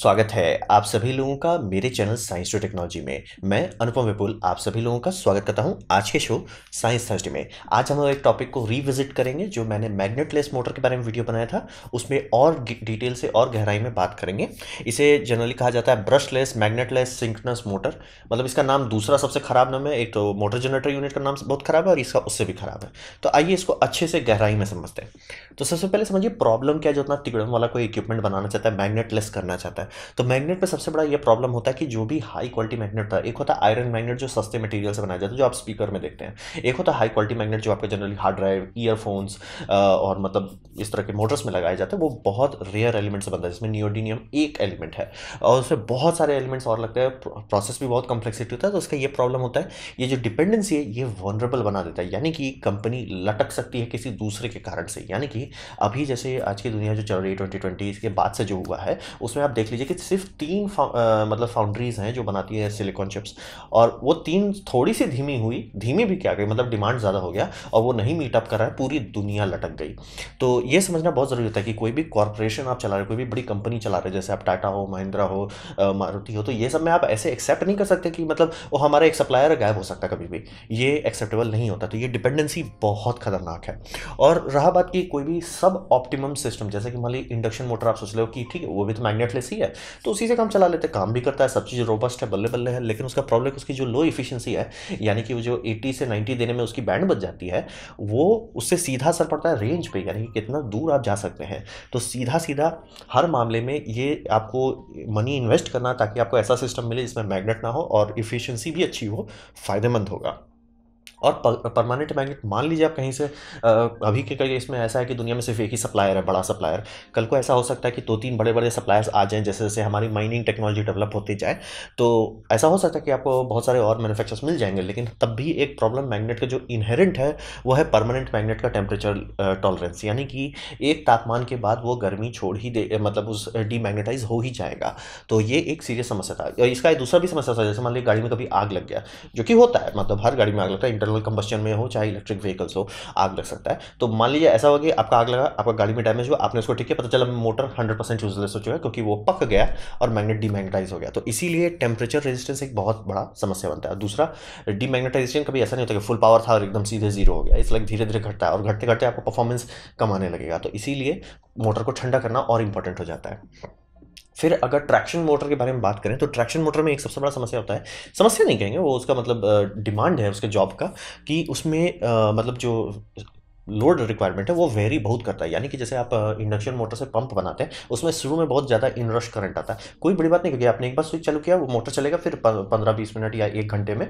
स्वागत है आप सभी लोगों का मेरे चैनल साइंस टू टेक्नोलॉजी में मैं अनुपम विपुल आप सभी लोगों का स्वागत करता हूं आज के शो साइंस थर्सडे में आज हम एक टॉपिक को रिविजिट करेंगे जो मैंने मैग्नेटलेस मोटर के बारे में वीडियो बनाया था उसमें और डिटेल से और गहराई में बात करेंगे इसे जनरली कहा जाता है ब्रशलेस मैग्नेटलेस सिंकनस मोटर मतलब इसका नाम दूसरा सबसे खराब नाम है एक तो मोटर जनरेटर यूनिट का नाम बहुत खराब है और इसका उससे भी खराब है तो आइए इसको अच्छे से गहराई में समझते हैं तो सबसे पहले समझिए प्रॉब्लम क्या जो इतना तिगड़म वाला कोई इक्विपमेंट बनाना चाहता है मैग्नेटलेस करना चाहता है है तो मैग्नेट पे सबसे बड़ा ये प्रॉब्लम होता है कि जो भी हाई क्वालिटी मैग्नेट था एक होता है आयरन मैग्नेट जो सस्ते मटेरियल से बनाया जाता है जो आप स्पीकर में देखते हैं एक होता है हाई क्वालिटी मैग्नेट जो आपके जनरली हार्ड ड्राइव ईयरफोन्स और मतलब इस तरह के मोटर्स में लगाए जाते हैं वो बहुत रेयर एलिमेंट से बनता है जिसमें नियोडिनियम एक एलिमेंट है और उसमें बहुत सारे एलिमेंट्स और लगते हैं प्रोसेस भी बहुत कॉम्प्लेक्सिटी होता है तो उसका ये प्रॉब्लम होता है ये जो डिपेंडेंसी है ये वनरेबल बना देता है यानी कि कंपनी लटक सकती है किसी दूसरे के कारण से यानी कि अभी जैसे आज की दुनिया जो चल रही है ट्वेंटी इसके बाद से जो हुआ है उसमें आप देख देख लीजिए कि सिर्फ तीन फा, आ, मतलब फाउंड्रीज हैं जो बनाती है सिलिकॉन चिप्स और वो तीन थोड़ी सी धीमी हुई धीमी भी क्या गई मतलब डिमांड ज़्यादा हो गया और वो नहीं मीटअप कर रहा है पूरी दुनिया लटक गई तो ये समझना बहुत ज़रूरी होता है कि कोई भी कॉरपोरेशन आप चला रहे कोई भी बड़ी कंपनी चला रहे जैसे आप टाटा हो महिंद्रा हो मारुति हो तो ये सब में आप ऐसे एक्सेप्ट नहीं कर सकते कि मतलब वो हमारा एक सप्लायर गायब हो सकता कभी भी ये एक्सेप्टेबल नहीं होता तो ये डिपेंडेंसी बहुत खतरनाक है और रहा बात की कोई भी सब ऑप्टिमम सिस्टम जैसे कि मान ली इंडक्शन मोटर आप सोच रहे हो कि ठीक है वो विथ मैग्नेट तो ठीक है तो उसी से काम चला लेते काम भी करता है सब चीज़ रोबस्ट है बल्ले बल्ले है लेकिन उसका प्रॉब्लम उसकी जो लो इफिशियंसी है यानी कि जो 80 से 90 देने में उसकी बैंड बच जाती है वो उससे सीधा असर पड़ता है रेंज पे यानी कि कितना दूर आप जा सकते हैं तो सीधा सीधा हर मामले में ये आपको मनी इन्वेस्ट करना ताकि आपको ऐसा सिस्टम मिले जिसमें मैग्नेट ना हो और इफिशियंसी भी अच्छी हो फ़ायदेमंद होगा और परमानेंट मैग्नेट मान लीजिए आप कहीं से अभी के कहीं इसमें ऐसा है कि दुनिया में सिर्फ एक ही सप्लायर है बड़ा सप्लायर कल को ऐसा हो सकता है कि दो तीन बड़े बड़े सप्लायर्स आ जाएँ जैसे जैसे हमारी माइनिंग टेक्नोलॉजी डेवलप होती जाए तो ऐसा हो सकता है कि आपको बहुत सारे और मैनुफैक्चर्स मिल जाएंगे लेकिन तब भी एक प्रॉब्लम मैग्नेट का जो इनहेरेंट है वो है परमानेंट मैग्नेट का टेम्परेचर टॉलरेंस यानी कि एक तापमान के बाद वो गर्मी छोड़ ही दे मतलब उस डीमैग्नेटाइज हो ही जाएगा तो ये एक सीरियस समस्या था इसका दूसरा भी समस्या था जैसे मान लीजिए गाड़ी में कभी आग लग गया जो कि होता है मतलब हर गाड़ी में आग लगता है इंटरनल इंटरनल कंबस्टन में हो चाहे इलेक्ट्रिक व्हीकल्स हो आग लग सकता है तो मान लीजिए ऐसा हो कि आपका आग लगा आपका गाड़ी में डैमेज हुआ आपने उसको ठीक है पता चला मोटर हंड्रेड परसेंट यूजलेस हो चुका है क्योंकि वो पक गया और मैग्नेट डीमैग्नेटाइज हो गया तो इसीलिए टेम्परेचर रेजिस्टेंस एक बहुत बड़ा समस्या बनता है दूसरा डीमैग्नेटाइजेशन कभी ऐसा नहीं होता कि फुल पावर था और एकदम सीधे जीरो हो गया इस लाइक धीरे धीरे घटता है और घटते घटते आपको परफॉर्मेंस कमाने लगेगा तो इसीलिए मोटर को ठंडा करना और इंपॉर्टेंट हो जाता है फिर अगर ट्रैक्शन मोटर के बारे में बात करें तो ट्रैक्शन मोटर में एक सबसे बड़ा समस्या होता है समस्या नहीं कहेंगे वो उसका मतलब डिमांड है उसके जॉब का कि उसमें मतलब जो लोड रिक्वायरमेंट है वो वेरी बहुत करता है यानी कि जैसे आप इंडक्शन मोटर से पंप बनाते हैं उसमें शुरू में बहुत ज़्यादा इनरश करंट आता है कोई बड़ी बात नहीं क्योंकि आपने एक बार स्विच चालू किया वो मोटर चलेगा फिर पंद्रह बीस मिनट या एक घंटे में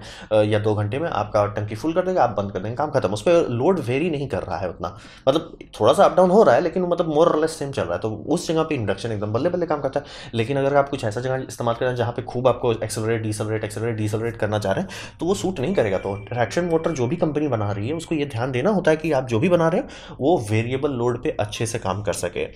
या दो घंटे में आपका टंकी फुल कर देगा आप बंद कर देंगे काम खत्म उस पर लोड वेरी नहीं कर रहा है उतना मतलब थोड़ा सा अपडाउन हो रहा है लेकिन मतलब मोर लेस सेम चल रहा है तो उस जगह पर इंडक्शन एकदम बल्ले बल्ले काम करता है लेकिन अगर आप कुछ ऐसा जगह इस्तेमाल करें जहाँ पर खूब आपको एक्सेलरेट डीसलरेट एक्सेलरेट डिसलरेट करना चाह रहे हैं तो वो सूट नहीं करेगा तो ट्रैक्शन मोटर जो भी कंपनी बना रही है उसको ये ध्यान देना होता है कि आप जो भी भी बना रहे हैं वो वेरिएबल लोड पे अच्छे से काम कर सके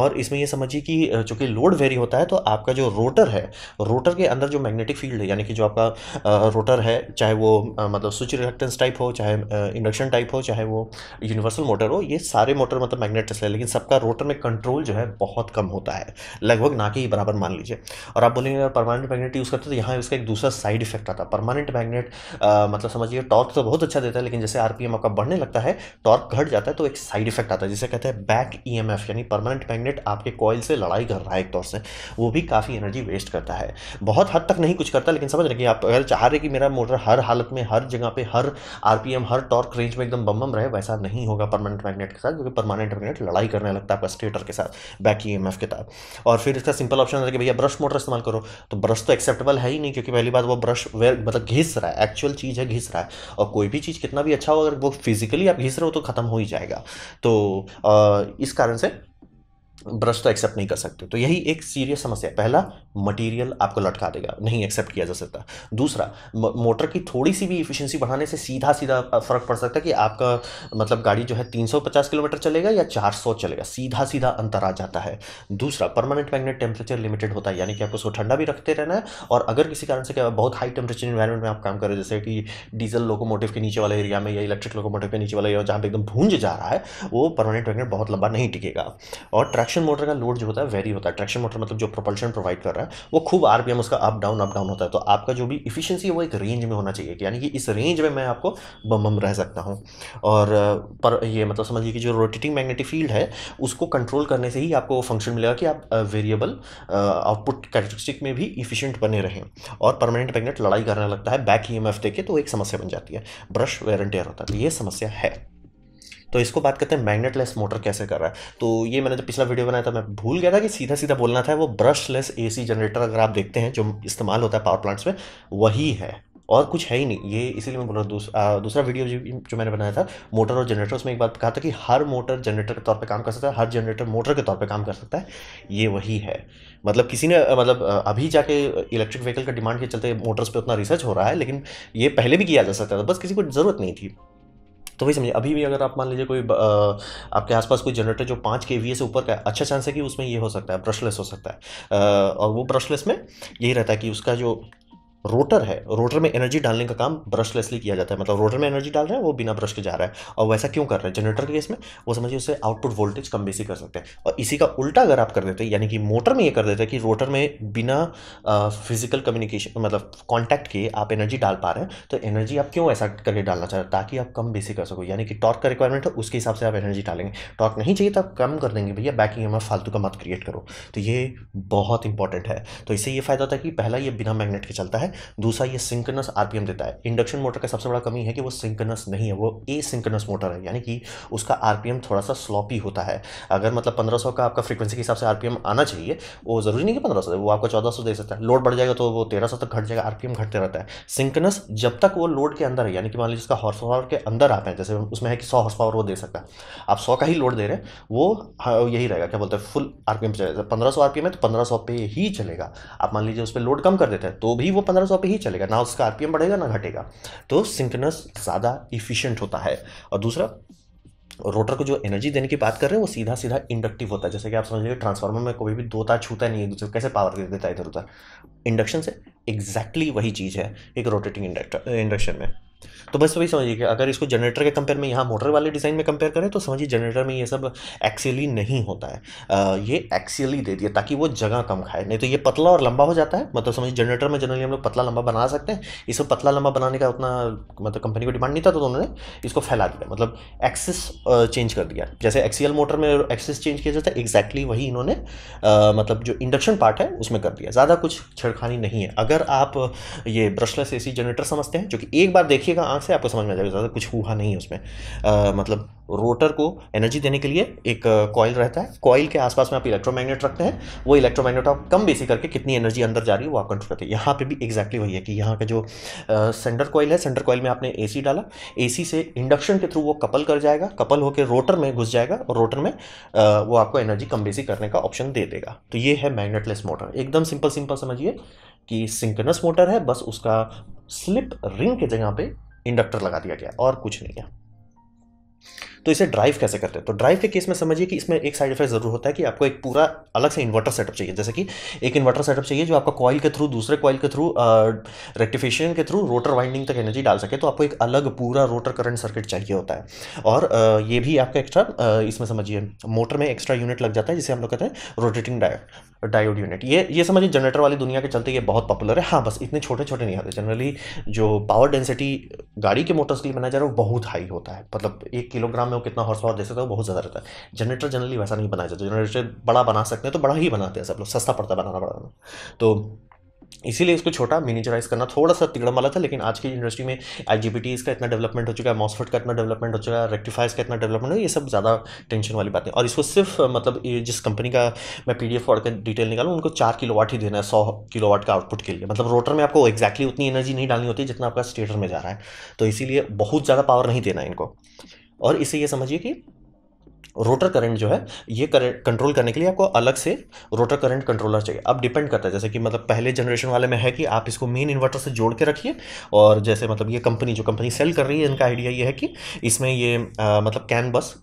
और इसमें ये समझिए कि चूंकि लोड वेरी होता है तो आपका जो रोटर है रोटर के अंदर जो मैग्नेटिक फील्ड है यानी कि जो आपका रोटर है चाहे वो मतलब स्विच रिलेक्टेंस टाइप हो चाहे इंडक्शन टाइप हो चाहे वो यूनिवर्सल मोटर हो ये सारे मोटर मतलब मैग्नेटिक्स है लेकिन सबका रोटर में कंट्रोल जो है बहुत कम होता है लगभग ना के ही बराबर मान लीजिए और आप बोलेंगे अगर परमानेंट मैग्नेट यूज़ करते तो यहाँ उसका एक दूसरा साइड इफेक्ट आता परमानेंट मैग्नेट मतलब समझिए टॉर्क तो बहुत अच्छा देता है लेकिन जैसे आरपीएम आपका बढ़ने लगता है टॉर्क घट जाता है तो एक साइड इफेक्ट आता है जिसे कहते हैं बैक ई यानी परमानेंट मैग्नेट आपके कॉइल से लड़ाई कर रहा है एक तौर से वो भी काफ़ी एनर्जी वेस्ट करता है बहुत हद तक नहीं कुछ करता लेकिन समझ रहे कि आप अगर चाह रहे कि मेरा मोटर हर हालत में हर जगह पर हर आरपीएम हर टॉर्क रेंज में एकदम बम बम रहे वैसा नहीं होगा परमानेंट मैग्नेट के साथ क्योंकि परमानेंट मैग्नेट लड़ाई करने लगता है आपका स्टेटर के साथ बैक ई के साथ और फिर इसका सिंपल ऑप्शन है कि भैया ब्रश मोटर इस्तेमाल करो तो ब्रश तो एक्सेप्टेबल है ही नहीं क्योंकि पहली बात वो ब्रश वेर मतलब घिस रहा है एक्चुअल चीज़ है घिस रहा है और कोई भी चीज़ कितना भी अच्छा हो अगर वो फिजिकली आप घिस रहे हो तो खत्म ख़त्म हो ही जाएगा तो इस कारण से ब्रश तो एक्सेप्ट नहीं कर सकते तो यही एक सीरियस समस्या है पहला मटेरियल आपको लटका देगा नहीं एक्सेप्ट किया जा सकता दूसरा मोटर की थोड़ी सी भी इफिशियंसी बढ़ाने से सीधा सीधा फर्क पड़ सकता है कि आपका मतलब गाड़ी जो है 350 किलोमीटर चलेगा या 400 चलेगा सीधा सीधा अंतर आ जाता है दूसरा परमानेंट मैग्नेट टेम्परेचर लिमिटेड होता है यानी कि आपको उसको ठंडा भी रखते रहना है और अगर किसी कारण से क्या बहुत हाई टेम्परेचर इन्वायरमेंट में आप काम करें जैसे कि डीजल लोकोमोटिव के नीचे वाले एरिया में या इलेक्ट्रिक लोकोमोटिव के नीचे वाले एरिया जहाँ पर एकदम भूंज जा रहा है वो परमानेंट मैग्नेट बहुत लंबा नहीं टिकेगा और ट्रैक्शन मोटर का लोड जो होता है वेरी होता है ट्रैक्शन मोटर मतलब जो प्रोपल्शन प्रोवाइड कर रहा है है वो खूब आरपीएम उसका अप डाउन अप डाउन होता है तो आपका जो भी इफिशियंसी है वो एक रेंज में होना चाहिए यानी कि इस रेंज में मैं आपको बम बम रह सकता हूँ और पर ये मतलब समझिए कि जो रोटेटिंग मैग्नेटिक फील्ड है उसको कंट्रोल करने से ही आपको वो फंक्शन मिलेगा कि आप वेरिएबल आउटपुट कैरेक्टरिस्टिक में भी इफिशियंट बने रहें और परमानेंट मैग्नेट लड़ाई करने लगता है बैक ई एम एफ देखे तो एक समस्या बन जाती है ब्रश वेयर एंड टेयर होता है तो ये समस्या है तो इसको बात करते हैं मैग्नेटलेस मोटर कैसे कर रहा है तो ये मैंने जो पिछला वीडियो बनाया था मैं भूल गया था कि सीधा सीधा बोलना था वो ब्रशलेस एसी जनरेटर अगर आप देखते हैं जो इस्तेमाल होता है पावर प्लांट्स में वही है और कुछ है ही नहीं ये इसीलिए मैं बोल रहा हूँ दूसरा वीडियो जो, जो मैंने बनाया था मोटर और जनरेटर उसमें एक बात कहा था कि हर मोटर जनरेटर के तौर पे काम कर सकता है हर जनरेटर मोटर के तौर पे काम कर सकता है ये वही है मतलब किसी ने मतलब अभी जाके इलेक्ट्रिक व्हीकल का डिमांड के चलते मोटर्स पर उतना रिसर्च हो रहा है लेकिन ये पहले भी किया जा सकता था बस किसी को ज़रूरत नहीं थी तो वही समझिए अभी भी अगर आप मान लीजिए कोई आपके आसपास कोई जनरेटर जो पाँच के से ऊपर का अच्छा चांस है कि उसमें ये हो सकता है ब्रशलेस हो सकता है और वो ब्रशलेस में यही रहता है कि उसका जो रोटर है रोटर में एनर्जी डालने का काम ब्रशलेसली किया जाता है मतलब रोटर में एनर्जी डाल रहे हैं वो बिना ब्रश के जा रहा है और वैसा क्यों कर रहा है जनरेटर के केस में वो समझिए उससे आउटपुट वोल्टेज कम बेसी कर सकते हैं और इसी का उल्टा अगर आप कर देते यानी कि मोटर में ये कर देते कि रोटर में बिना फिजिकल कम्युनिकेशन मतलब कॉन्टैक्ट के आप एनर्जी डाल पा रहे हैं तो एनर्जी आप क्यों ऐसा करके डालना चाह रहे हैं ताकि आप कम बेसी कर सको यानी कि टॉर्क का रिक्वायरमेंट है उसके हिसाब से आप एनर्जी डालेंगे टॉर्क नहीं चाहिए तो आप कम कर देंगे भैया बैकिंग हमें फालतू का मत क्रिएट करो तो ये बहुत इंपॉर्टेंट है तो इससे ये फायदा होता है कि पहला ये बिना मैगनेट के चलता है दूसरा ये सिंकनस आरपीएम देता है इंडक्शन मोटर का सबसे बड़ा कमी है कि वो सिंकनस नहीं है वो ए सिंकनस मोटर है यानी कि उसका आरपीएम थोड़ा सा स्लॉपी होता है अगर मतलब 1500 का आपका फ्रीक्वेंसी के हिसाब से आरपीएम आना चाहिए वो ज़रूरी नहीं कि पंद्रह सौ वो आपको चौदह दे सकता है लोड बढ़ जाएगा तो वो तेरह तक घट जाएगा आरपीएम घटते रहता है सिंकनस जब तक वो लोड के अंदर है यानी कि मान लीजिए उसका हॉर्स पावर के अंदर आते हैं जैसे उसमें है कि सौ हॉर्स पावर वो दे सकता है आप सौ का ही लोड दे रहे हैं वो यही रहेगा क्या बोलते हैं फुल आरपीएम चलेगा पंद्रह सौ आरपीएम है तो पंद्रह सौ पे ही चलेगा आप मान लीजिए उस पर लोड कम कर देते हैं तो भी वो पंद्रह अठारह सौ पर ही चलेगा ना उसका आरपीएम बढ़ेगा ना घटेगा तो सिंकनस ज़्यादा इफिशियंट होता है और दूसरा रोटर को जो एनर्जी देने की बात कर रहे हैं वो सीधा सीधा इंडक्टिव होता है जैसे कि आप समझ लीजिए ट्रांसफार्मर में कोई भी दो तार छूता नहीं है दूसरे कैसे पावर दे देता है इधर उधर इंडक्शन से एग्जैक्टली exactly वही चीज़ है एक रोटेटिंग इंडक्टर इंडक्शन में तो बस वही समझिए कि अगर इसको जनरेटर के कंपेयर में यहाँ मोटर वाले डिज़ाइन में कंपेयर करें तो समझिए जनरेटर में ये सब एक्सीली नहीं होता है आ, ये एक्सीली दे दिया ताकि वो जगह कम खाए नहीं तो ये पतला और लंबा हो जाता है मतलब समझिए जनरेटर में जनरली हम लोग पतला लंबा बना सकते हैं इसको पतला लंबा बनाने का उतना मतलब कंपनी को डिमांड नहीं था तो उन्होंने इसको फैला दिया मतलब एक्सिस चेंज कर दिया जैसे एक्सीएल मोटर में एक्सिस चेंज किया जाता है एग्जैक्टली वही इन्होंने मतलब जो इंडक्शन पार्ट है उसमें कर दिया ज़्यादा कुछ छेड़खानी नहीं है अगर आप ये ब्रशलेस ए जनरेटर समझते हैं जो कि एक बार देखिए देखिएगा आंख से आपको समझ में आ जाएगा ज़्यादा कुछ हुआ नहीं है उसमें आ, मतलब रोटर को एनर्जी देने के लिए एक कॉयल रहता है कॉयल के आसपास में आप इलेक्ट्रोमैग्नेट रखते हैं वो इलेक्ट्रोमैग्नेट आप कम बेसी करके कितनी एनर्जी अंदर जा रही है वो आप कंट्रोल करते हैं यहाँ पर भी एग्जैक्टली वही है कि यहाँ का जो सेंटर कॉयल है सेंटर कॉयल में आपने ए डाला ए से इंडक्शन के थ्रू वो कपल कर जाएगा कपल होकर रोटर में घुस जाएगा और रोटर में वो आपको एनर्जी कम बेसी करने का ऑप्शन दे देगा तो ये है मैग्नेटलेस मोटर एकदम सिंपल सिंपल समझिए कि सिंकनस मोटर है बस उसका स्लिप रिंग के जगह पे इंडक्टर लगा दिया गया और कुछ नहीं है तो इसे ड्राइव कैसे करते हैं तो ड्राइव के केस में समझिए कि इसमें एक साइड इफेक्ट जरूर होता है कि आपको एक पूरा अलग से इन्वर्टर सेटअप चाहिए जैसे कि एक इन्वर्टर सेटअप चाहिए जो आपका कॉइल के थ्रू दूसरे कॉइल के थ्रू रेक्टिफिकेशन के थ्रू रोटर वाइंडिंग तक एनर्जी डाल सके तो आपको एक अलग पूरा रोटर करंट सर्किट चाहिए होता है और uh, ये भी आपका एक्स्ट्रा uh, इसमें समझिए मोटर में एक्स्ट्रा यूनिट लग जाता है जिसे हम लोग कहते हैं रोटेटिंग डायोड डायोड यूनिट ये ये समझिए जनरेटर वाली दुनिया के चलते ये बहुत पॉपुलर है हाँ बस इतने छोटे छोटे नहीं आते जनरली जो पावर डेंसिटी गाड़ी के मोटर्स के लिए बनाया जा रहा है वो बहुत हाई होता है मतलब एक किलोग्राम में वो कितना हॉर्स पावर दे सकता है बहुत ज़्यादा रहता है जनरेटर जनरली वैसा नहीं बनाया जाता जनरेटर बड़ा बना सकते हैं तो बड़ा ही बनाते हैं सब लोग सस्ता पड़ता है बनाना पड़ा तो इसीलिए इसको छोटा मिनीचराइज करना थोड़ा सा तिगड़म वाला था लेकिन आज की इंडस्ट्री में आई का इतना डेवलपमेंट हो चुका है मॉस्फर्ट का इतना डेवलपमेंट हो चुका है रेक्टिफाइज का इतना डेवलपमेंट हो ये सब ज़्यादा टेंशन वाली बातें और इसको सिर्फ मतलब जिस कंपनी का मैं पी डी एफ डिटेल निकालू उनको चार किलो वाट ही देना है सौ किलो वाट का आउटपुट के लिए मतलब रोटर में आपको एक्जैक्टली उतनी एनर्जी नहीं डालनी होती जितना आपका स्टेटर में जा रहा है तो इसीलिए बहुत ज़्यादा पावर नहीं देना है इनको और इसे ये समझिए कि रोटर करंट जो है ये कंट्रोल करने के लिए आपको अलग से रोटर करंट कंट्रोलर चाहिए अब डिपेंड करता है जैसे कि मतलब पहले जनरेशन वाले में है कि आप इसको मेन इन्वर्टर से जोड़ के रखिए और जैसे मतलब ये कंपनी जो कंपनी सेल कर रही है इनका आइडिया ये है कि इसमें ये आ, मतलब कैन बस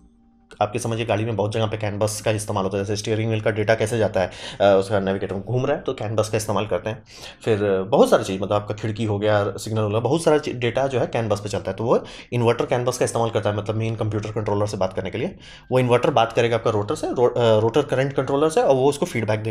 आपके समझिए गाड़ी में बहुत जगह पे कैनवस का इस्तेमाल होता है जैसे स्टीयरिंग व्हील का डेटा कैसे जाता है उसका नेविगेटर घूम रहा है तो कैनवस का इस्तेमाल करते हैं फिर बहुत सारी चीज़ मतलब आपका खिड़की हो गया सिग्नल हो गया बहुत सारा डेटा जो है कैनवस पर चलता है तो वो इन्वर्टर कैनवस का इस्तेमाल करता है मतलब मेन कंप्यूटर कंट्रोलर से बात करने के लिए वो इन्वर्टर बात करेगा आपका रोटर से रोटर करंट कंट्रोलर से और वो उसको फीडबैक दे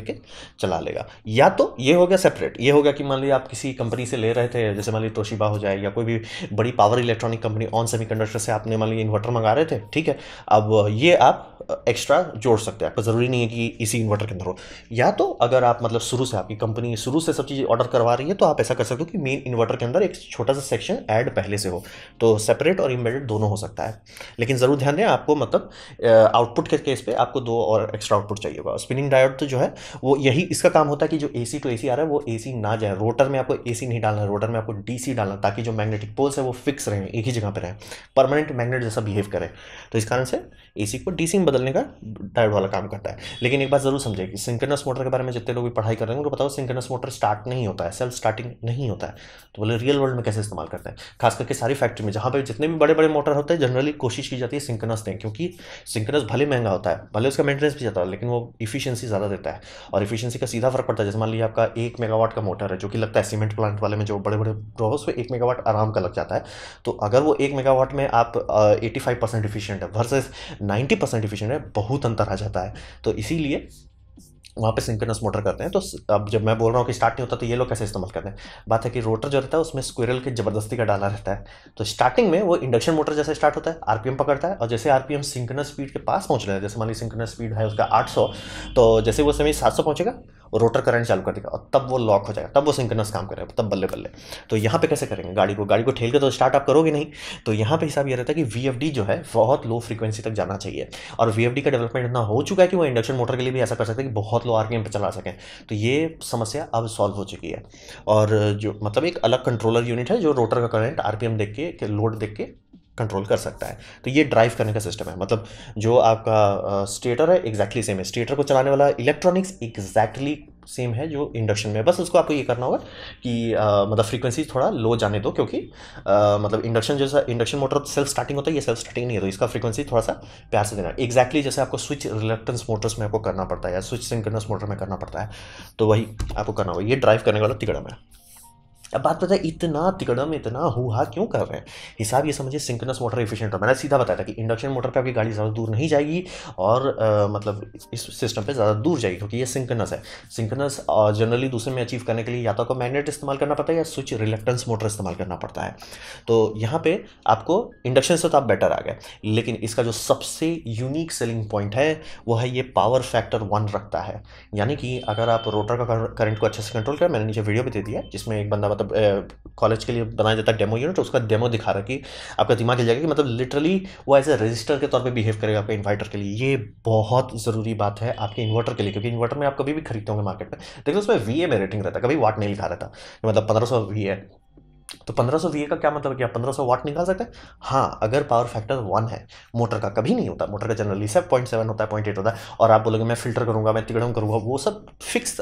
चला लेगा या तो ये हो गया सेपरेट ये हो गया कि मान लीजिए आप किसी कंपनी से ले रहे थे जैसे मान लीजिए तोशिबा हो जाए या कोई भी बड़ी power electronic company ON Semi से आपने मान लीजिए इन्वर्टर मंगा रहे थे ठीक है अब ये आप एक्स्ट्रा जोड़ सकते हैं आपको ज़रूरी नहीं है कि इसी इन्वर्टर के अंदर हो या तो अगर आप मतलब शुरू से आपकी कंपनी शुरू से सब चीज ऑर्डर करवा रही है तो आप ऐसा कर सकते हो कि मेन इन्वर्टर के अंदर एक छोटा सा सेक्शन ऐड पहले से हो तो सेपरेट और इम्बेडेड दोनों हो सकता है लेकिन ज़रूर ध्यान दें आपको मतलब आउटपुट के केस पे आपको दो और एक्स्ट्रा आउटपुट चाहिए होगा स्पिनिंग डायोड तो जो है वो यही इसका काम होता है कि जो ए टू ए आ रहा है वो ए ना जाए रोटर में आपको ए नहीं डालना रोटर में आपको डी डालना ताकि जो मैग्नेटिक पोल्स है वो फिक्स रहें एक ही जगह पर रहें परमानेंट मैग्नेट जैसा बिहेव करें तो इस कारण से ए को डी में बदल बदलने का डायोड वाला काम करता है लेकिन एक बात जरूर समझे कि सिंकनस मोटर के बारे में जितने लोग भी पढ़ाई कर रहे हैं उनको बताओ सिंकनस मोटर स्टार्ट नहीं होता है सेल्फ स्टार्टिंग नहीं होता है तो बोले रियल वर्ल्ड में कैसे इस्तेमाल करते हैं खास करके सारी फैक्ट्री में जहाँ पर जितने भी बड़े बड़े मोटर होते हैं जनरली कोशिश की जाती है सिंकनस दें क्योंकि सिंकनस भले महंगा होता है भले उसका मेंटेनेंस भी जाता है लेकिन वो इफिशियंसी ज़्यादा देता है और इफिशियंसी का सीधा फर्क पड़ता है जैसे मान लीजिए आपका एक मेगावाट का मोटर है जो कि लगता है सीमेंट प्लांट वाले में जो बड़े बड़े ड्रो उस पर एक मेगावाट आराम का लग जाता है तो अगर वो एक मेगावाट में आप एटी फाइव परसेंट इफिशियंट है versus ninety percent efficient diffusion में बहुत अंतर आ जाता है तो इसीलिए वहाँ पे सिंक्रोनस मोटर करते हैं तो अब जब मैं बोल रहा हूँ कि स्टार्ट नहीं होता तो ये लोग कैसे इस्तेमाल करते हैं बात है कि रोटर जो रहता है उसमें स्क्वेरल के ज़बरदस्ती का डाला रहता है तो स्टार्टिंग में वो इंडक्शन मोटर जैसे स्टार्ट होता है आरपीएम पकड़ता है और जैसे आरपीएम सिंक्रोनस स्पीड के पास पहुँच रहा है जैसे मान ली सिंक्रोनस स्पीड है उसका आठ तो जैसे वो समय सात सौ रोटर करंट चालू कर देगा और तब वो लॉक हो जाएगा तब वो सिंकनस काम करेगा तब बल्ले बल्ले तो यहाँ पे कैसे करेंगे गाड़ी को गाड़ी को ठेल के तो स्टार्ट आप करोगे नहीं तो यहाँ पे हिसाब ये रहता है कि वी जो है बहुत लो फ्रीक्वेंसी तक जाना चाहिए और वी का डेवलपमेंट इतना हो चुका है कि वो इंडक्शन मोटर के लिए भी ऐसा कर सकते हैं कि बहुत लो आर पर चला सकें तो ये समस्या अब सॉल्व हो चुकी है और जो मतलब एक अलग कंट्रोलर यूनिट है जो रोटर का करंट आरपीएम देख के लोड देख के कंट्रोल कर सकता है तो ये ड्राइव करने का सिस्टम है मतलब जो आपका स्टेटर है एग्जैक्टली सेम है स्टेटर को चलाने वाला इलेक्ट्रॉनिक्स एग्जैक्टली सेम है जो इंडक्शन में बस उसको आपको ये करना होगा कि आ, मतलब फ्रीक्वेंसी थोड़ा लो जाने दो क्योंकि आ, मतलब इंडक्शन जैसा इंडक्शन मोटर सेल्फ स्टार्टिंग होता है ये सेल्फ स्टार्टिंग नहीं है तो इसका फ्रीक्वेंसी थोड़ा सा प्यार से देना एग्जैक्टली exactly जैसे आपको स्विच रिलेक्टेंस मोटर्स में आपको करना पड़ता है या स्विच सिंकनस मोटर में करना पड़ता है तो वही आपको करना होगा ये ड्राइव करने वाला तिगड़म है अब बात पता है इतना तिकड़म इतना हुआ क्यों कर रहे हैं हिसाब ये समझिए सिंकनस मोटर इफिशियंट मैंने सीधा बताया था कि इंडक्शन मोटर पर आपकी गाड़ी ज़्यादा दूर नहीं जाएगी और आ, मतलब इस सिस्टम पर ज़्यादा दूर जाएगी क्योंकि ये सिंकनस है सिंकनस जनरली दूसरे में अचीव करने के लिए या तो आपको मैगनेट इस्तेमाल करना पड़ता है या स्विच रिलेक्टेंस मोटर इस्तेमाल करना पड़ता है तो यहाँ पर आपको इंडक्शन से तो आप बेटर आ गए लेकिन इसका जो सबसे यूनिक सेलिंग पॉइंट है वो है ये पावर फैक्टर वन रखता है यानी कि अगर आप रोटर का करंट को अच्छे से कंट्रोल करें मैंने नीचे वीडियो भी दे दिया जिसमें एक बंदा मतलब कॉलेज के लिए बनाया जाता है डेमो यूनिट उसका डेमो दिखा रहा है कि आपका दिमाग चल जाएगा कि मतलब लिटरली वो एज ए रजिस्टर के तौर पे बिहेव करेगा आपके इन्वर्टर के लिए ये बहुत ज़रूरी बात है आपके इन्वर्टर के लिए क्योंकि इन्वर्टर में आप कभी भी खरीदते होंगे मार्केट में देखो उसमें वी ए में रेटिंग रहता है कभी वाट नहीं लिखा रहता मतलब पंद्रह सौ वी है तो 1500 VA का क्या मतलब है कि आप 1500 वाट निकाल सकते हैं हाँ अगर पावर फैक्टर वन है मोटर का कभी नहीं होता मोटर का जनरली सब पॉइंट सेवन होता है पॉइंट एट होता है और आप बोलोगे मैं फिल्टर करूंगा मैं तिगड़म करूँगा वो सब फिक्स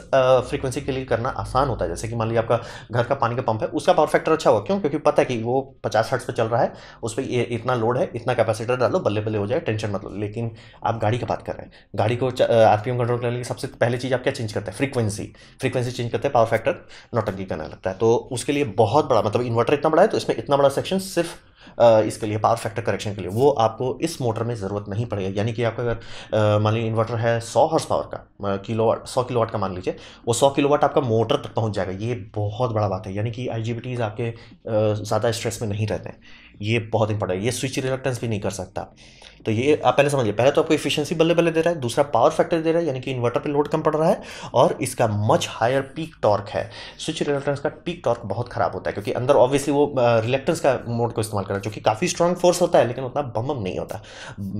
फ्रिक्वेंसी के लिए करना आसान होता है जैसे कि मान लीजिए आपका घर का पानी का पंप है उसका पावर फैक्टर अच्छा हुआ क्यों क्योंकि पता है कि वो पचास हर्ट्स पर चल रहा है उस पर इतना लोड है इतना कैपेसिटर डालो बल्ले बल्ले हो जाए टेंशन मत लो लेकिन आप गाड़ी की बात कर रहे हैं गाड़ी को आरपीएम कंट्रोल करने की सबसे पहले चीज़ आप क्या चेंज करते हैं फ्रीक्वेंसी फ्रीक्वेंसी चेंज करते हैं पावर फैक्टर नोटंगी करने लगता है तो उसके लिए बहुत बड़ा मतलब इन्वर्टर इतना बड़ा है तो इसमें इतना बड़ा सेक्शन सिर्फ इसके लिए पावर फैक्टर करेक्शन के लिए वो आपको इस मोटर में ज़रूरत नहीं पड़ेगी यानी कि आपका अगर मान लीजिए इन्वर्टर है 100 हॉर्स पावर का किलो वाट सौ किलो का मान लीजिए वो 100 किलो वाट आपका मोटर तक पहुंच जाएगा ये बहुत बड़ा बात है यानी कि आई आपके ज़्यादा स्ट्रेस में नहीं रहते हैं ये बहुत इंपॉर्टेंट ये स्विच रिलेक्टेंस भी नहीं कर सकता तो ये आप पहले समझिए पहले तो आपको इफिशियंसी बल्ले बल्ले दे रहा है दूसरा पावर फैक्टर दे रहा है यानी कि इन्वर्टर पे लोड कम पड़ रहा है और इसका मच हायर पीक टॉर्क है स्विच रिलेक्टेंस का पीक टॉर्क बहुत खराब होता है क्योंकि अंदर ऑब्वियसली वो रिलेक्टेंस का मोड को इस्तेमाल कर रहा है जो कि काफ़ी स्ट्रॉन्ग फोर्स होता है लेकिन उतना बम्बम नहीं होता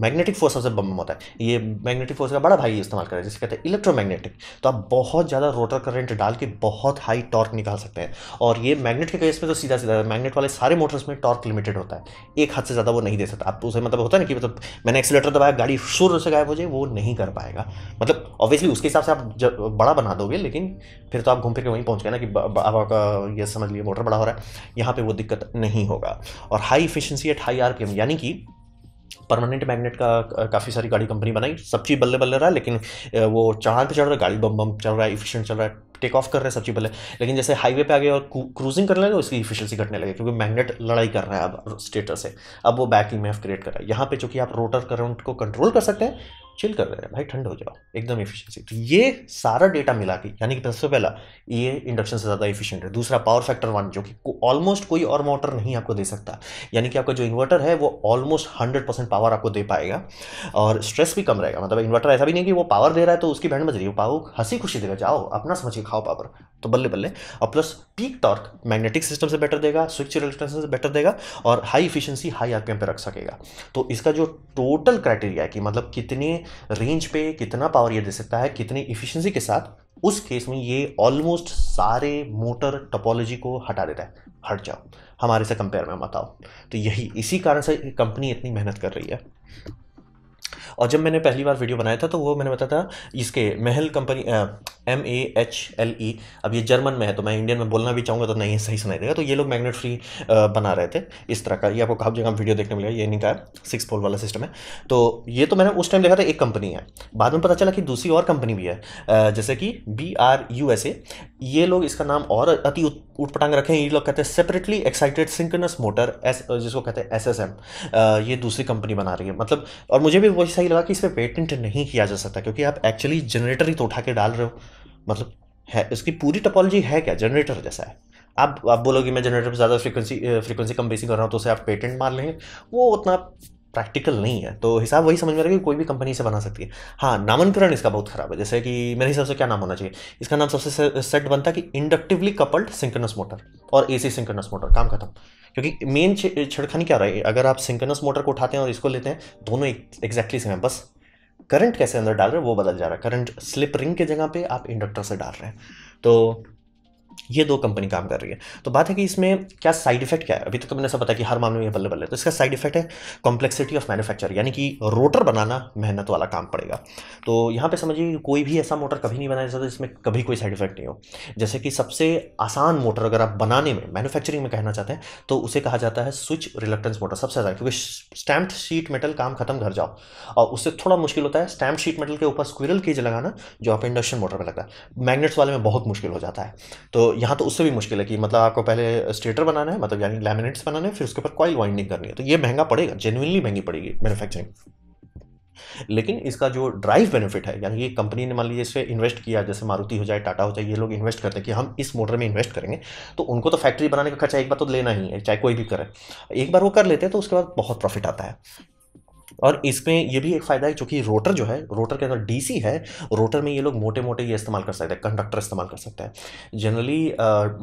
मैग्नेटिक फोर्स सबसे बम्बम होता है ये मैग्नेटिक फोर्स का बड़ा भाई इस्तेमाल कर रहा है जिसे कहते हैं इलेक्ट्रोमैग्नेटिक तो आप बहुत ज़्यादा रोटर करंट डाल के बहुत हाई टॉर्क निकाल सकते हैं और ये मैग्नेट के केस में तो सीधा सीधा मैग्नेट वाले सारे मोटर्स में टॉर्क लिमिटेड होता है सकता है एक हाथ से ज़्यादा वो नहीं दे सकता आप तो उसे मतलब होता है ना कि मतलब मैंने एक्सीटर दबाया गाड़ी शुरू से गायब हो जाए वो नहीं कर पाएगा मतलब ऑब्वियसली उसके हिसाब से आप बड़ा बना दोगे लेकिन फिर तो आप घूम फिर के वहीं पहुँच गए ना कि अब आपका यह समझ लिए मोटर बड़ा हो रहा है यहाँ पर वो दिक्कत नहीं होगा और high efficiency at high R यानी कि परमानेंट मैग्नेट का काफ़ी सारी गाड़ी कंपनी बनाई सब चीज़ बल्ले बल्ले रहा लेकिन वो चढ़ान पे चढ़ रहा है गाड़ी बम बम चल रहा है इफिशियंट चल रहा है टेक ऑफ कर रहे हैं सब चीज़ बल्ले लेकिन जैसे हाईवे पे आ गया और क्रूजिंग करने लगे उसकी इफिशियंसी घटने लगे क्योंकि मैग्नेट लड़ाई कर रहा है अब स्टेटस से अब वो बैक ई क्रिएट कर रहा है यहाँ पे चूँकि आप रोटर करंट को कंट्रोल कर सकते हैं चिल कर रहे हैं भाई ठंड हो जाओ एकदम इफिशियंसी तो ये सारा डेटा मिला के यानी कि सबसे पहला ये इंडक्शन से ज़्यादा इफिशियंट है दूसरा पावर फैक्टर वन जो कि ऑलमोस्ट को, कोई और मोटर नहीं आपको दे सकता यानी कि आपका जो इन्वर्टर है वो ऑलमोस्ट हंड्रेड परसेंट पावर आपको दे पाएगा और स्ट्रेस भी कम रहेगा मतलब इन्वर्टर ऐसा भी नहीं कि वो पावर दे रहा है तो उसकी बैंड बज रही है पाओ हंसी खुशी देगा जाओ अपना समझिए खाओ पावर तो बल्ले बल्ले और plus peak torque magnetic system से बेटर देगा स्विच रिलेक्टेंस से बेटर देगा और हाई इफिशियंसी हाई आरपीएम पे रख सकेगा तो इसका जो टोटल क्राइटेरिया है कि मतलब कितने रेंज पे कितना पावर ये दे सकता है कितनी इफिशेंसी के साथ उस केस में ये ऑलमोस्ट सारे मोटर टोपोलॉजी को हटा देता है हट जाओ हमारे से कंपेयर में मत आओ तो यही इसी कारण से कंपनी इतनी मेहनत कर रही है और जब मैंने पहली बार वीडियो बनाया था तो वो मैंने बताया था इसके महल company M A H L E अब ये जर्मन में है तो मैं इंडियन में बोलना भी चाहूँगा तो नहीं सही सुनाई देगा तो ये लोग मैग्नेट फ्री बना रहे थे इस तरह का ये आपको काफ़ी जगह वीडियो देखने मिलेगा ये नहीं कहा सिक्स पोल वाला सिस्टम है तो ये तो मैंने उस टाइम देखा था एक कंपनी है बाद में पता चला कि दूसरी और कंपनी भी है जैसे कि B R U S A ये लोग इसका नाम और अति उटपटांग रखे हैं ये लोग कहते हैं separately excited synchronous motors जिसको कहते हैं एस एस एम ये दूसरी कंपनी बना रही है मतलब और मुझे भी वही सही लगा कि इस पर पेटेंट नहीं किया जा सकता क्योंकि आप एक्चुअली जनरेटर ही तो उठा के डाल रहे हो मतलब है उसकी पूरी टोपोलॉजी है क्या जनरेटर जैसा है आप आप बोलोगे मैं जनरेटर पर ज़्यादा फ्रीक्वेंसी फ्रीक्वेंसी कम बेसी कर रहा हूँ तो उसे आप पेटेंट मार लेंगे वो उतना प्रैक्टिकल नहीं है तो हिसाब वही समझ में आ रहा है कि कोई भी कंपनी से बना सकती है हाँ नामांकरण इसका बहुत खराब है जैसे कि मेरे हिसाब से क्या नाम होना चाहिए इसका नाम सबसे सेट बनता है कि इंडक्टिवली कपल्ड सिंकनस मोटर और ए सी सिंकनस मोटर काम खत्म क्योंकि मेन छिड़खानी क्या रहा है अगर आप सिंकनस मोटर को उठाते हैं और इसको लेते हैं दोनों एक्जैक्टली सेम है बस करंट कैसे अंदर डाल रहे हैं वो बदल जा रहा है करंट स्लिप रिंग के जगह पे आप इंडक्टर से डाल रहे हैं तो ये दो कंपनी काम कर रही है तो बात है कि इसमें क्या साइड इफेक्ट क्या है अभी तक तो मैंने सब पता कि हर मामले में ये बल्ले बल्ले तो इसका साइड इफेक्ट है कॉम्प्लेक्सिटी ऑफ मैनुफेक्चर यानी कि रोटर बनाना मेहनत वाला काम पड़ेगा तो यहाँ पर समझिए कोई भी ऐसा मोटर कभी नहीं बनाया जाता जिसमें कभी कोई साइड इफेक्ट नहीं हो जैसे कि सबसे आसान मोटर अगर आप बनाने में मैनुफैक्चरिंग में कहना चाहते हैं तो उसे कहा जाता है स्विच रिलक्टेंस मोटर सबसे ज़्यादा क्योंकि स्टैम्प शीट मेटल काम खत्म घर जाओ और उससे थोड़ा मुश्किल होता है स्टैम्प शीट मेटल के ऊपर स्क्विरल केज लगाना जो आप इंडक्शन मोटर पर लगता है मैग्नेट्स वाले में बहुत मुश्किल हो जाता है तो यहाँ तो उससे भी मुश्किल है कि मतलब आपको पहले स्टेटर बनाना है मतलब यानी लैमिनेट्स बनाने है फिर उसके ऊपर कॉइल वाइंडिंग करनी है तो ये महंगा पड़ेगा जेनुअनली महंगी पड़ेगी मैनुफैक्चरिंग लेकिन इसका जो ड्राइव बेनिफिट है यानी ये कंपनी ने मान लीजिए इसे इन्वेस्ट किया जैसे मारुति हो जाए टाटा हो जाए ये लोग इन्वेस्ट करते हैं कि हम इस मोटर में इन्वेस्ट करेंगे तो उनको तो फैक्ट्री बनाने का खर्चा एक बार तो लेना ही है चाहे कोई भी करे एक बार वो कर लेते हैं तो उसके बाद बहुत प्रॉफिट आता है और इसमें ये भी एक फ़ायदा है क्योंकि रोटर जो है रोटर के अंदर डीसी है रोटर में ये लोग मोटे मोटे ये इस्तेमाल कर सकते हैं कंडक्टर इस्तेमाल कर सकते हैं जनरली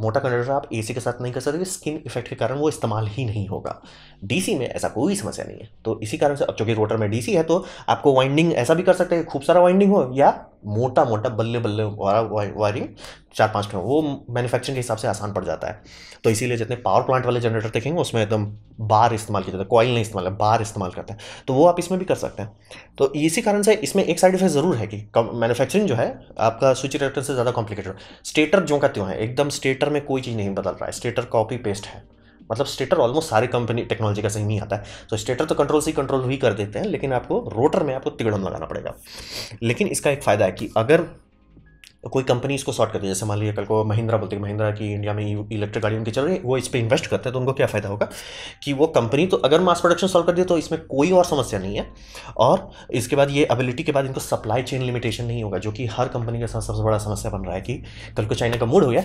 मोटा कंडक्टर आप एसी के साथ नहीं कर सकते स्किन इफेक्ट के कारण वो इस्तेमाल ही नहीं होगा डीसी में ऐसा कोई समस्या नहीं है तो इसी कारण से अब चूंकि रोटर में डीसी है तो आपको वाइंडिंग ऐसा भी कर सकते हैं खूब सारा वाइंडिंग हो या मोटा मोटा बल्ले बल्ले वाला वायरिंग चार पाँच में वो मैन्युफैक्चरिंग के हिसाब से आसान पड़ जाता है तो इसीलिए जितने पावर प्लांट वाले जनरेटर देखेंगे उसमें एकदम बार इस्तेमाल किया जाता है कॉयल नहीं इस्तेमाल बार इस्तेमाल करते हैं तो वो आप इसमें भी कर सकते हैं तो इसी कारण से इसमें एक साइड इफेक्ट ज़रूर है कि मैन्युफैक्चरिंग जो है आपका स्विच रिएक्टर से ज़्यादा कॉम्प्लिकेटेड स्टेटर जो का त्यों है एकदम स्टेटर में कोई चीज़ नहीं बदल रहा है स्टेटर कॉपी पेस्ट है मतलब स्टेटर ऑलमोस्ट सारी कंपनी टेक्नोलॉजी का सही ही आता है तो स्टेटर तो कंट्रोल से कंट्रोल ही कर देते हैं लेकिन आपको रोटर में आपको तिगड़म लगाना पड़ेगा लेकिन इसका एक फ़ायदा है कि अगर कोई कंपनी इसको शॉर्ट करती है जैसे मान लीजिए कल को महिंद्रा बोलते हैं महिंद्रा की इंडिया में इलेक्ट्रिक गाड़ी उनकी चल रही है वो इस पर इन्वेस्ट करते हैं तो उनको क्या फ़ायदा होगा कि वो कंपनी तो अगर मास प्रोडक्शन सॉल्व कर दिए तो इसमें कोई और समस्या नहीं है और इसके बाद ये एबिलिटी के बाद इनको सप्लाई चेन लिमिटेशन नहीं होगा जो कि हर कंपनी के साथ सबसे बड़ा समस्या बन रहा है कि कल को चाइना का मूड हो गया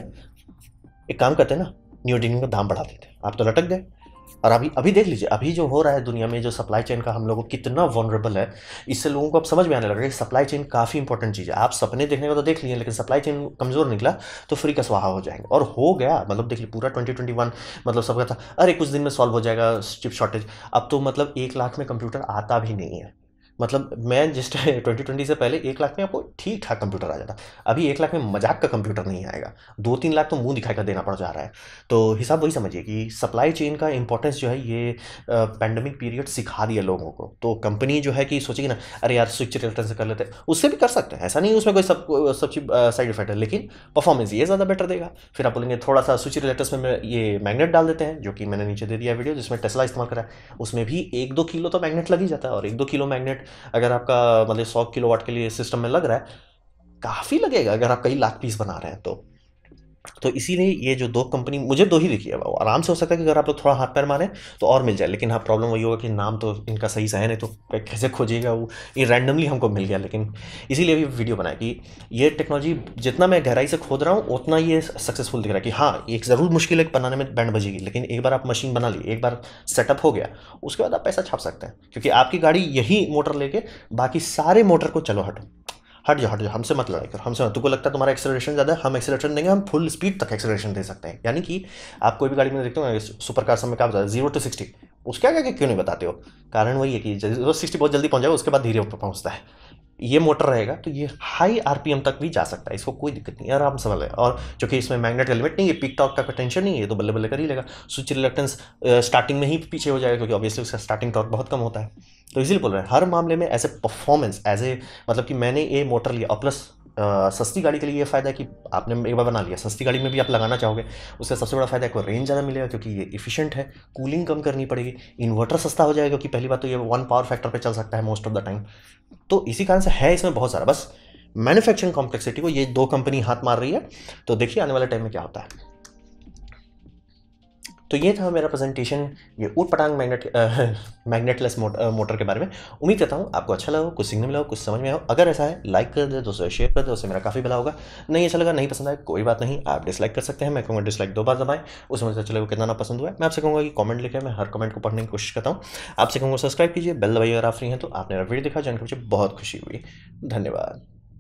एक काम करते हैं ना नियोडिनियम का दाम बढ़ा देते हैं आप तो लटक गए और अभी अभी देख लीजिए अभी जो हो रहा है दुनिया में जो सप्लाई चेन का हम लोगों को कितना वनरेबल है इससे लोगों को अब समझ में आने लग रहा है कि सप्लाई चेन काफ़ी इंपॉर्टेंट चीज़ है आप सपने देखने का तो देख लिए लेकिन सप्लाई चेन कमज़ोर निकला तो फ्री का स्वाहा हो जाएंगे और हो गया मतलब देख लीजिए पूरा ट्वेंटी ट्वेंटी वन मतलब सबका था अरे कुछ दिन में सॉल्व हो जाएगा चिप शॉर्टेज अब तो मतलब एक लाख में कंप्यूटर आता भी नहीं है मतलब मैं जिस ट्वेंटी ट्वेंटी से पहले एक लाख में आपको ठीक ठाक कंप्यूटर आ जाता अभी एक लाख में मजाक का कंप्यूटर नहीं आएगा दो तीन लाख तो मुंह दिखाई का देना पड़ जा रहा है तो हिसाब वही समझिए कि सप्लाई चेन का इंपॉर्टेंस जो है ये पैंडमिक पीरियड सिखा दिया लोगों को तो कंपनी जो है कि सोचेगी ना अरे यार स्विच रिलेटर से कर लेते हैं उससे भी कर सकते हैं ऐसा नहीं उसमें कोई सब सब चीज साइड इफेक्ट है लेकिन परफॉर्मेंस ये ज़्यादा बेटर देगा फिर आप बोलेंगे थोड़ा सा स्विच रिलेटर्स में ये मैगनेट डाल देते हैं जो कि मैंने नीचे दे दिया वीडियो जिसमें टेस्ला इस्तेमाल करा है उसमें भी एक दो किलो तो मैगनेट लग ही जाता है और एक दो किलो मैगनेट अगर आपका मतलब सौ किलो वाट के लिए सिस्टम में लग रहा है काफ़ी लगेगा अगर आप कई लाख पीस बना रहे हैं तो तो इसीलिए ये जो दो कंपनी मुझे दो ही दिखी है वो आराम से हो सकता है कि अगर आप लोग थोड़ा हाथ पैर मारें तो और मिल जाए लेकिन हाँ प्रॉब्लम वही होगा कि नाम तो इनका सही सहन है नहीं तो कैसे खोजिएगा वो ये रैंडमली हमको मिल गया लेकिन इसीलिए भी वीडियो बनाया कि ये टेक्नोलॉजी जितना मैं गहराई से खोद रहा हूँ उतना ये सक्सेसफुल दिख रहा है कि हाँ एक ज़रूर मुश्किल है बनाने में बैंड बजेगी लेकिन एक बार आप मशीन बना ली एक बार सेटअप हो गया उसके बाद आप पैसा छाप सकते हैं क्योंकि आपकी गाड़ी यही मोटर लेके बाकी सारे मोटर को चलो हटो हट जाओ हट जाओ हमसे मत लड़ाई करो हमसे मत तुमको लगता है तुम्हारा एक्सेलरेशन ज़्यादा है हम एक्सेलरेशन देंगे हम फुल स्पीड तक एक्सेलरेशन दे सकते हैं यानी कि आप कोई भी गाड़ी में देखते हो सुपर कार समय ज़्यादा जीरो टू सिक्सटी उसके आगे क्यों नहीं बताते हो कारण वही है कि जीरो सिक्सटी बहुत जल्दी पहुंच जाएगा उसके बाद धीरे पहुंचता है ये मोटर रहेगा तो ये हाई आरपीएम तक भी जा सकता है इसको कोई दिक्कत नहीं आराम से मतलब और चूंकि इसमें मैग्नेट हेलमेट नहीं है पिक टॉक का टेंशन नहीं है तो बल्ले बल्ले कर ही लेगा स्विच रिलेक्टेंस स्टार्टिंग में ही पीछे हो जाएगा क्योंकि ऑब्वियसली उसका स्टार्टिंग टॉक बहुत कम होता है तो इसीलिए बोल रहे हैं हर मामले में as a performance as a मतलब कि मैंने ये मोटर लिया और प्लस सस्ती गाड़ी के लिए ये फ़ायदा है कि आपने एक बार बना लिया सस्ती गाड़ी में भी आप लगाना चाहोगे उसका सबसे बड़ा फ़ायदा आपको रेंज ज़्यादा मिलेगा क्योंकि ये इफिशियंट है कूलिंग कम करनी पड़ेगी इन्वर्टर सस्ता हो जाएगा क्योंकि पहली बात तो ये वन पावर फैक्टर पर चल सकता है मोस्ट ऑफ द टाइम तो इसी कारण से है इसमें बहुत सारा बस मैन्युफैक्चरिंग कॉम्प्लेक्सिटी को ये दो कंपनी हाथ मार रही है तो देखिए आने वाले टाइम में क्या होता है तो ये था मेरा प्रेजेंटेशन ये ऊट पटांग मैग्नेट मैग्नेटलेस मोटर मोटर के बारे में उम्मीद करता हूँ आपको अच्छा लगा कुछ सीखने मिला हो कुछ समझ में आओ अगर ऐसा है लाइक कर दे दोस्तों शेयर कर दे उससे मेरा काफ़ी भला होगा नहीं अच्छा लगा नहीं पसंद आया कोई बात नहीं आप डिसलाइक कर सकते हैं मैं कहूँगा डिसलाइक दो बार दबाएं समझ से अच्छा लगे कितना ना पसंद हुआ मैं आपसे कहूँगा कि कॉमेंट लिखे मैं हर कमेंट को पढ़ने की कोशिश करता हूँ आपसे कहूँगा सब्सक्राइब कीजिए बेल दबाइए अगर आप फ्री हैं तो आपने मेरा वीडियो दिखा जानकर मुझे बहुत खुशी हुई धन्यवाद